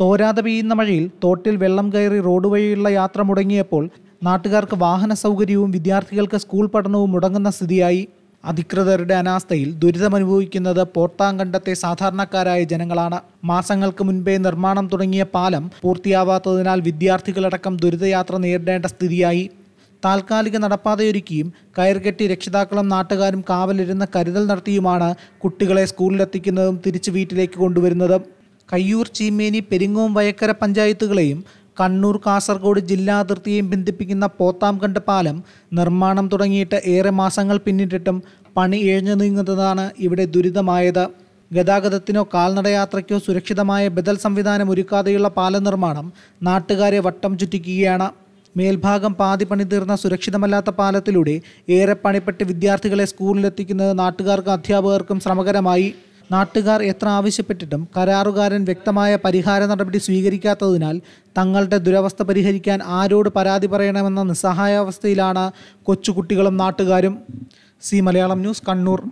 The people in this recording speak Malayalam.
തോരാതെ പെയ്യുന്ന മഴയിൽ തോട്ടിൽ വെള്ളം കയറി റോഡ് വഴിയുള്ള യാത്ര മുടങ്ങിയപ്പോൾ നാട്ടുകാർക്ക് വാഹന സൗകര്യവും വിദ്യാർത്ഥികൾക്ക് സ്കൂൾ പഠനവും മുടങ്ങുന്ന സ്ഥിതിയായി അധികൃതരുടെ അനാസ്ഥയിൽ ദുരിതമനുഭവിക്കുന്നത് പോർട്ടാങ്കണ്ടത്തെ സാധാരണക്കാരായ ജനങ്ങളാണ് മാസങ്ങൾക്ക് മുൻപേ നിർമ്മാണം തുടങ്ങിയ പാലം പൂർത്തിയാവാത്തതിനാൽ വിദ്യാർത്ഥികളടക്കം ദുരിതയാത്ര നേരിടേണ്ട സ്ഥിതിയായി താൽക്കാലിക നടപ്പാതയൊരുക്കിയും കയർകെട്ടി രക്ഷിതാക്കളും നാട്ടുകാരും കാവലിരുന്ന് കരുതൽ നടത്തിയുമാണ് കുട്ടികളെ സ്കൂളിലെത്തിക്കുന്നതും തിരിച്ചു വീട്ടിലേക്ക് കൊണ്ടുവരുന്നതും കയ്യൂർ ചീമേനി പെരിങ്ങോം വയക്കര പഞ്ചായത്തുകളെയും കണ്ണൂർ കാസർഗോഡ് ജില്ലാ ബന്ധിപ്പിക്കുന്ന പോത്താംകണ്ട് പാലം നിർമ്മാണം തുടങ്ങിയിട്ട് ഏറെ മാസങ്ങൾ പിന്നിട്ടിട്ടും പണി ഇഴഞ്ഞു നീങ്ങുന്നതാണ് ഇവിടെ ദുരിതമായത് ഗതാഗതത്തിനോ കാൽനടയാത്രയ്ക്കോ സുരക്ഷിതമായ ബദൽ സംവിധാനം ഒരുക്കാതെയുള്ള പാല നിർമ്മാണം നാട്ടുകാരെ വട്ടം ചുറ്റിക്കുകയാണ് മേൽഭാഗം പാതി പണി തീർന്ന സുരക്ഷിതമല്ലാത്ത പാലത്തിലൂടെ ഏറെ പണിപ്പെട്ട് വിദ്യാർത്ഥികളെ സ്കൂളിലെത്തിക്കുന്നത് നാട്ടുകാർക്കും അധ്യാപകർക്കും ശ്രമകരമായി നാട്ടുകാർ എത്ര ആവശ്യപ്പെട്ടിട്ടും കരാറുകാരൻ വ്യക്തമായ പരിഹാര നടപടി സ്വീകരിക്കാത്തതിനാൽ തങ്ങളുടെ ദുരവസ്ഥ പരിഹരിക്കാൻ ആരോട് പരാതി പറയണമെന്ന നിസ്സഹായാവസ്ഥയിലാണ് കൊച്ചുകുട്ടികളും നാട്ടുകാരും സി മലയാളം ന്യൂസ് കണ്ണൂർ